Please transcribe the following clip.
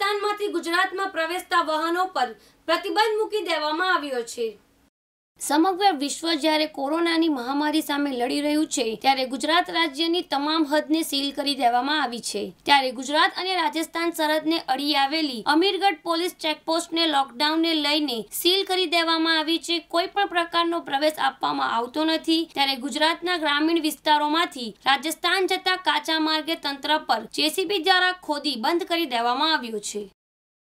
રાજસ્થાનમાંથી ગુજરાતમાં પ્રવેશતા વાહનો પર પ્રતિબંધ મૂકી દેવામાં આવ્યો છે સમગ્ર વિશ્વ જ્યારે કોરોનાની મહામારી સામે લડી રહ્યું છે ત્યારે ગુજરાત રાજ્યની તમામ હદને સીલ કરી દેવામાં આવી છે ત્યારે ગુજરાત અને રાજસ્થાન સરહદને અડી આવેલી અમીરગઢ પોલીસ ચેકપોસ્ટને લોકડાઉનને લઈને સીલ કરી દેવામાં આવી છે કોઈ પણ પ્રકારનો પ્રવેશ આપવામાં આવતો નથી ત્યારે ગુજરાતના ગ્રામીણ વિસ્તારોમાંથી રાજસ્થાન જતા કાચા માર્ગે તંત્ર પર જેસીબી દ્વારા ખોદી બંધ કરી દેવામાં આવ્યું છે